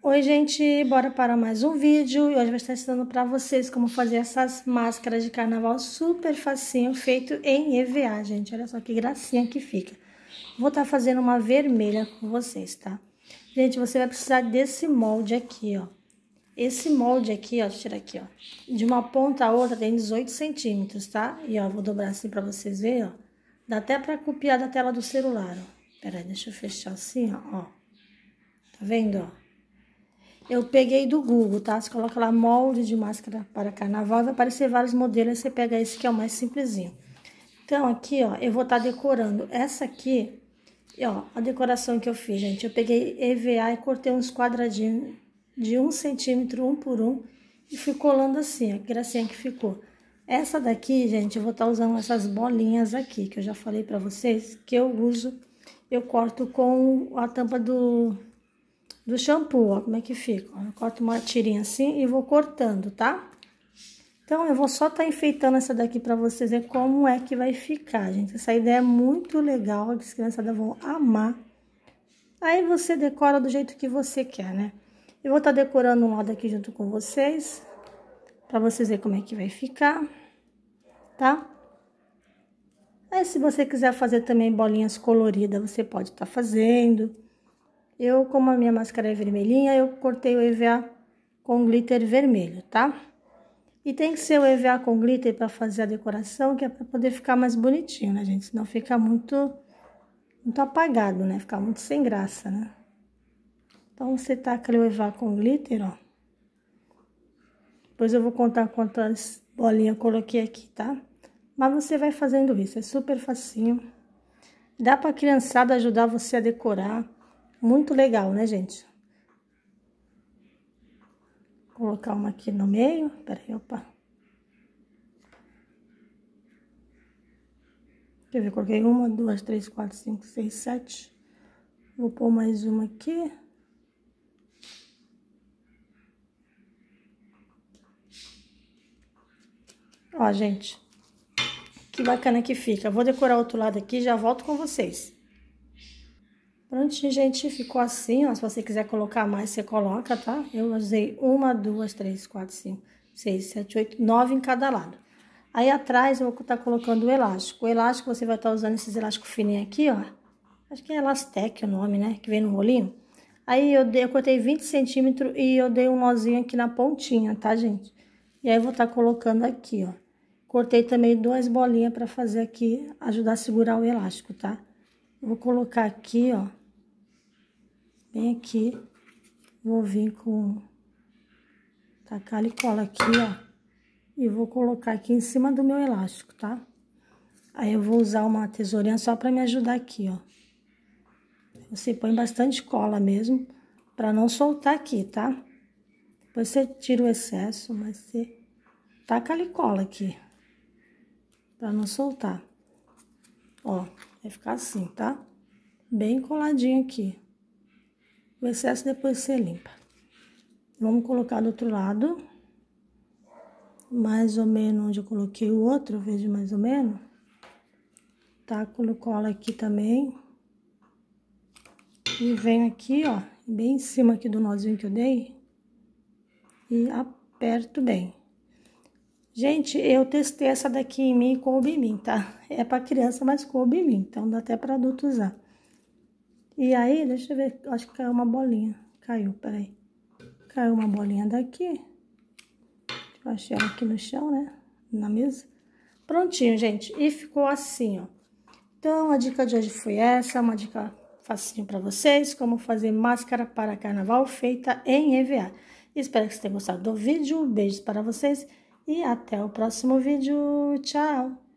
Oi gente, bora para mais um vídeo e hoje eu vou estar ensinando para vocês como fazer essas máscaras de carnaval super facinho feito em EVA, gente. Olha só que gracinha que fica. Vou estar tá fazendo uma vermelha com vocês, tá? Gente, você vai precisar desse molde aqui, ó. Esse molde aqui, ó, deixa eu tirar aqui, ó. De uma ponta a outra tem 18 centímetros, tá? E ó, vou dobrar assim para vocês verem, ó. Dá até para copiar da tela do celular, ó. Pera aí, deixa eu fechar assim, ó. ó. Tá vendo, ó? Eu peguei do Google, tá? Você coloca lá molde de máscara para carnaval, vai aparecer vários modelos, você pega esse que é o mais simplesinho. Então, aqui, ó, eu vou estar tá decorando. Essa aqui, ó, a decoração que eu fiz, gente, eu peguei EVA e cortei uns quadradinhos de um centímetro, um por um, e fui colando assim, ó, que gracinha que ficou. Essa daqui, gente, eu vou estar tá usando essas bolinhas aqui, que eu já falei pra vocês, que eu uso, eu corto com a tampa do, do shampoo, ó, como é que fica. Eu corto uma tirinha assim e vou cortando, tá? Então, eu vou só tá enfeitando essa daqui pra vocês ver como é que vai ficar, gente. Essa ideia é muito legal, as crianças vão amar. Aí, você decora do jeito que você quer, né? Eu vou estar tá decorando um lado aqui junto com vocês, pra vocês verem como é que vai ficar, tá? Aí, se você quiser fazer também bolinhas coloridas, você pode estar tá fazendo... Eu, como a minha máscara é vermelhinha, eu cortei o EVA com glitter vermelho, tá? E tem que ser o EVA com glitter para fazer a decoração, que é para poder ficar mais bonitinho, né, gente? Senão fica muito, muito apagado, né? Fica muito sem graça, né? Então, você taca o EVA com glitter, ó. Depois eu vou contar quantas bolinhas eu coloquei aqui, tá? Mas você vai fazendo isso, é super facinho. Dá pra criançada ajudar você a decorar muito legal, né, gente? Vou colocar uma aqui no meio. Peraí, opa. Quer ver, coloquei uma, duas, três, quatro, cinco, seis, sete. Vou pôr mais uma aqui. Ó, gente, que bacana que fica. Vou decorar o outro lado aqui e já volto com vocês. Prontinho, gente, ficou assim, ó. Se você quiser colocar mais, você coloca, tá? Eu usei uma, duas, três, quatro, cinco, seis, sete, oito, nove em cada lado. Aí atrás eu vou estar tá colocando o elástico. O elástico você vai estar tá usando esses elásticos fininhos aqui, ó. Acho que é Elastec o nome, né? Que vem no rolinho. Aí eu, dei, eu cortei 20 centímetros e eu dei um nozinho aqui na pontinha, tá, gente? E aí eu vou estar tá colocando aqui, ó. Cortei também duas bolinhas para fazer aqui, ajudar a segurar o elástico, tá? vou colocar aqui, ó Vem aqui, vou vir com tacar e cola aqui, ó. E vou colocar aqui em cima do meu elástico, tá? Aí eu vou usar uma tesourinha só pra me ajudar aqui, ó. Você põe bastante cola mesmo, pra não soltar aqui, tá? Depois você tira o excesso, mas você taca ali cola aqui, pra não soltar. Ó, vai ficar assim, tá? Bem coladinho aqui. O excesso depois você limpa. Vamos colocar do outro lado. Mais ou menos onde eu coloquei o outro, vejo mais ou menos. Taco no cola aqui também. E venho aqui, ó, bem em cima aqui do nozinho que eu dei. E aperto bem. Gente, eu testei essa daqui em mim e coube em mim, tá? É pra criança, mas coube em mim, então dá até pra adulto usar. E aí, deixa eu ver, acho que caiu uma bolinha. Caiu, peraí. Caiu uma bolinha daqui. Eu achei ela aqui no chão, né? Na mesa. Prontinho, gente. E ficou assim, ó. Então, a dica de hoje foi essa. Uma dica facinho para vocês. Como fazer máscara para carnaval feita em EVA. Espero que vocês tenham gostado do vídeo. Beijos para vocês. E até o próximo vídeo. Tchau!